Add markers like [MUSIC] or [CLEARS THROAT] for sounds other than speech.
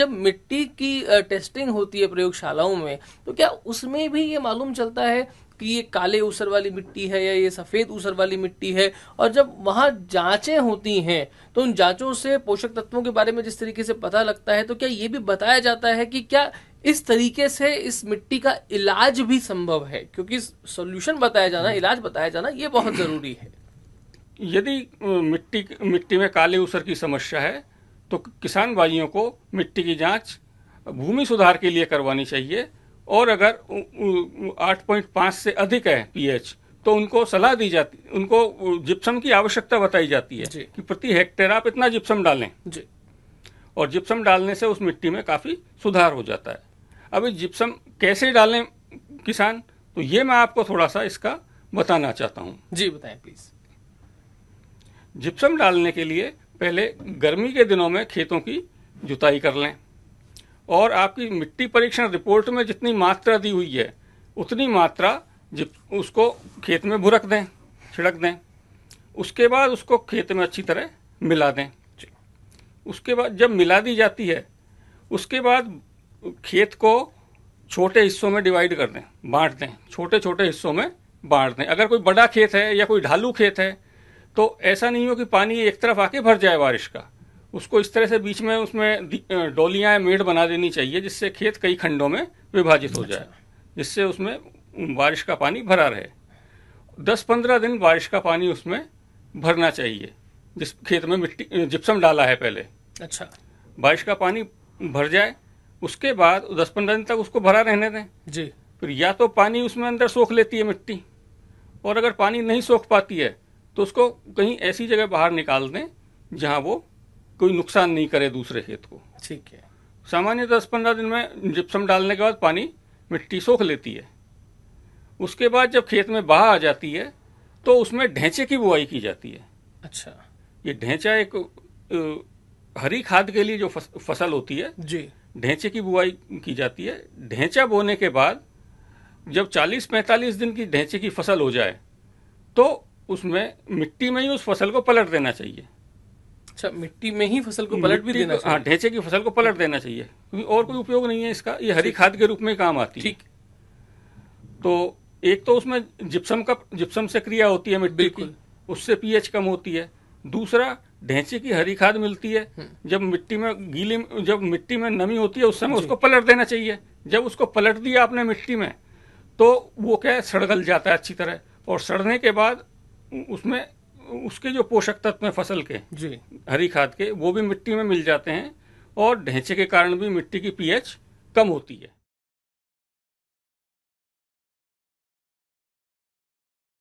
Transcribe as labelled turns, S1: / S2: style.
S1: जब मिट्टी की टेस्टिंग होती है प्रयोगशालाओं में तो क्या उसमें भी ये मालूम चलता है कि ये काले ऊसर वाली मिट्टी है या ये सफ़ेद ऊसर वाली मिट्टी है और जब वहां जांचें होती हैं तो उन जांचों से पोषक तत्वों के बारे में जिस तरीके से पता लगता है तो क्या ये भी बताया जाता है कि क्या इस तरीके से इस मिट्टी का इलाज भी संभव है क्योंकि सोल्यूशन बताया जाना हम्म। इलाज बताया जाना ये बहुत [CLEARS THROAT] ज़रूरी है यदि मिट्टी मिट्टी में काले ऊसर की समस्या है तो किसान भाइयों को मिट्टी की जांच भूमि सुधार के लिए करवानी चाहिए और अगर 8.5 से अधिक है पीएच तो उनको सलाह दी जाती उनको जिप्सम की आवश्यकता बताई जाती है कि प्रति हेक्टेयर आप इतना जिप्सम डालें जी और जिप्सम डालने से उस मिट्टी में काफ़ी सुधार हो जाता है अभी जिप्सम कैसे डालें किसान तो ये मैं आपको थोड़ा सा इसका बताना चाहता हूँ जी बताएं प्लीज़ जिप्सम डालने के लिए पहले गर्मी के दिनों में खेतों की जुताई कर लें और आपकी मिट्टी परीक्षण रिपोर्ट में जितनी मात्रा दी हुई है उतनी मात्रा उसको खेत में भुरक दें छिड़क दें उसके बाद उसको खेत में अच्छी तरह मिला दें उसके बाद जब मिला दी जाती है उसके बाद खेत को छोटे हिस्सों में डिवाइड कर दें बांट दें छोटे छोटे हिस्सों में बांट दें अगर कोई बड़ा खेत है या कोई ढालू खेत है तो ऐसा नहीं हो कि पानी एक तरफ आके भर जाए बारिश का उसको इस तरह से बीच में उसमें डोलियाँ मेढ़ बना देनी चाहिए जिससे खेत कई खंडों में विभाजित हो जाए अच्छा। जिससे उसमें बारिश का पानी भरा रहे दस पंद्रह दिन बारिश का पानी उसमें भरना चाहिए जिस खेत में मिट्टी जिप्सम डाला है पहले अच्छा बारिश का पानी भर जाए उसके बाद दस पंद्रह दिन तक उसको भरा रहने दें जी फिर या तो पानी उसमें अंदर सोख लेती है मिट्टी और अगर पानी नहीं सोख पाती है तो उसको कहीं ऐसी जगह बाहर निकाल दें जहाँ वो कोई नुकसान नहीं करे दूसरे खेत को ठीक है सामान्य दस पंद्रह दिन में जिप्सम डालने के बाद पानी मिट्टी सोख लेती है उसके बाद जब खेत में बाह आ जाती है तो उसमें ढेंचे की बुआई की जाती है अच्छा ये ढेंचा एक हरी खाद के लिए जो फसल होती है जी ढेंचे की बुआई की जाती है ढेंचा बोने के बाद जब 40-45 दिन की ढेंचे की फसल हो जाए तो उसमें मिट्टी में ही उस फसल को पलट देना चाहिए अच्छा मिट्टी में ही फसल को पलट भी देना हाँ ढेंचे की फसल को पलट देना चाहिए क्योंकि और कोई उपयोग नहीं है इसका ये हरी खाद के रूप में काम आती है तो एक तो उसमें जिप्सम का जिप्सम से क्रिया होती है मिट्टी की उससे पीएच कम होती है दूसरा ढेंचे की हरी खाद मिलती है हम्म। जब मिट्टी में गीली जब मिट्टी में नमी होती है उस समय उसको पलट देना चाहिए जब उसको पलट दिया आपने मिट्टी में तो वो क्या है सड़गल जाता है अच्छी तरह और सड़ने के बाद उसमें उसके जो पोषक तत्व हैं फसल के जी हरी खाद के वो भी मिट्टी में मिल जाते हैं और ढेंचे के कारण भी मिट्टी की पीएच कम होती है